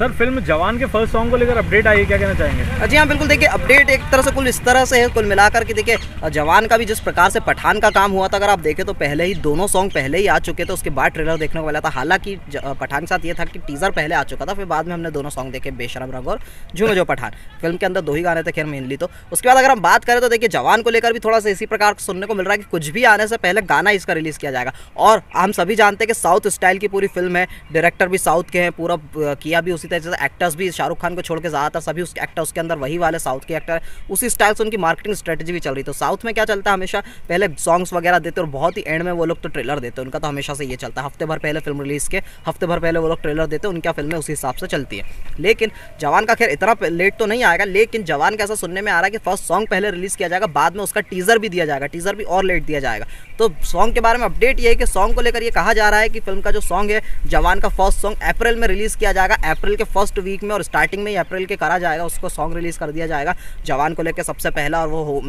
sir film जवान के first song को लेकर अपडेट आई क्या कहना चाहेंगे जी हाँ बिल्कुल देखिए अपडेट एक तरह से कुल इस तरह से है कुल मिलाकर के देखिए जवान का भी जिस प्रकार से पठान का काम हुआ था अगर आप देखें तो पहले ही दोनों सॉन्ग पहले ही आ चुके थे उसके बाद ट्रेलर देखने को मिला था हालांकि पठान के साथ ये था कि टीजर पहले आ चुका था फिर बाद में हमने दोनों सॉन्ग देखे बेशरम रंग और झुमे जो पठान फिल्म के अंदर दो ही गाने थे खैर मेनली तो उसके बाद अगर हम बात करें तो देखिए जवान को लेकर भी थोड़ा सा इसी प्रकार सुनने को मिल रहा है कि कुछ भी आने से पहले गाना इसका रिलीज़ किया जाएगा और हम सभी जानते हैं कि साउथ स्टाइल की पूरी फिल्म है डायरेक्टर भी साउथ के हैं पूरा किया भी उसी तरह से एक्टर्स भी शाहरुख खान को छोड़ के ज़्यादातर सभी उसके एक्टर उसके अंदर वही वाले साउथ के एक्टर उसी स्टाइल से उनकी मार्केटिंग स्ट्रेटेजी भी चल रही तो साउथ में क्या चलता है हमेशा पहले सॉन्ग्स वगैरह देते और बहुत ही एंड में वो लोग तो ट्रेलर देते उनका तो हमेशा से ये चलता है हफ्ते भर पहले फिल्म रिलीज़ के हफ्ते भर पहले वो लोग ट्रेलर देते उनका फिल्में उसी हिसाब से चलती है लेकिन जवान का खैर इतना लेट तो नहीं आएगा लेकिन जवान का ऐसा सुनने में आ रहा है कि फर्स्ट सॉन्ग पहले रिलीज़ किया जाएगा बाद में उसका टीज़र भी दिया जाएगा टीज़र भी और लेट दिया जाएगा तो सॉन्ग के बारे में अपडेट ये है कि सॉन्ग को लेकर ये कहा जा रहा है कि फिल्म का जो सॉन्ग है जवान का फर्स्ट सॉन्ग अप्रैल में रिलीज़ किया जाएगा अप्रैल के फर्स्ट वीक में और स्टार्टिंग में ही अप्रैल के करा जाएगा उसको सॉन्ग रिलीज़ कर दिया जाएगा जवान को लेकर सबसे पहला और वो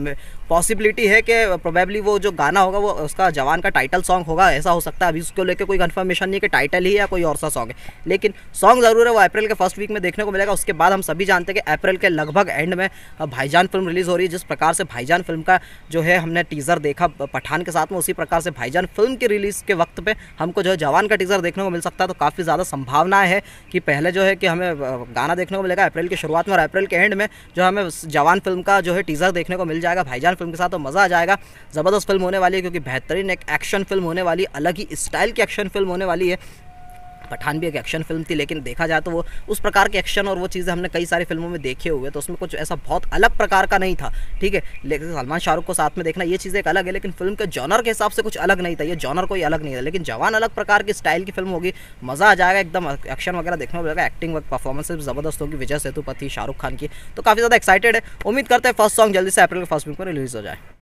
पॉसिबिलिटी है कि प्रोबेबली वो जो गाना होगा वो उसका जवान का टाइटल सॉन्ग होगा ऐसा हो सकता है अभी उसको लेकर कोई कन्फर्मेशन नहीं है कि टाइटल ही या कोई और सा सॉन्ग है लेकिन सॉन्ग ज़रूर है वो अप्रैल के फर्स्ट वीक में देखने को मिलेगा उसके बाद हम सभी जानते हैं कि अप्रैल के लगभग एंड में भाईजान फिल्म रिलीज़ हो रही है जिस प्रकार से भाईजान फिल्म का जो है हमने टीज़र देखा पठान के साथ में उसी प्रकार से भाईजान फिल्म की रिलीज़ के वक्त पर हमको जो है जवान का टीज़र देखने को मिल सकता है तो काफ़ी ज़्यादा संभावना है कि पहले जो है कि हमें गाना देखने को मिलेगा अप्रैल की शुरुआत में और अप्रैल के एंड में जो हमें जवान फिल्म का जो है टीज़र देखने को मिल जाएगा भाईजान फिल्म के साथ तो मज़ा आ जाएगा ज़बरदस्त फिल्म होने वाली है क्योंकि बेहतरीन एक एक्शन फिल्म होने वाली अलग ही स्टाइल की एक्शन फिल्म होने वाली है पठान भी एक एक्शन फिल्म थी लेकिन देखा जाए तो वो उस प्रकार के एक्शन और वो चीज़ें हमने कई सारी फिल्मों में देखे हुए तो उसमें कुछ ऐसा बहुत अलग प्रकार का नहीं था ठीक है लेकिन सलमान शाहरुख को साथ में देखना ये चीज़ एक अलग है लेकिन फिल्म के जॉनर के हिसाब से कुछ अलग नहीं था ये जॉनर कोई अलग नहीं था लेकिन जवान अलग प्रकार की स्टाइल की फिल्म होगी मज़ा आ जाएगा एकदम एक्शन वगैरह देखने में मिलेगा एक्टिंग परफॉर्मेंस जबरदस्त होगी विजय सेतुपति शाहरुख खान की तो काफ़ी ज़्यादा एक्साइटेड है उम्मीद करते हैं फर्स्ट सॉन्ग जल्दी से अप्रैल के फर्स्ट वीक में रिलीज़ हो जाए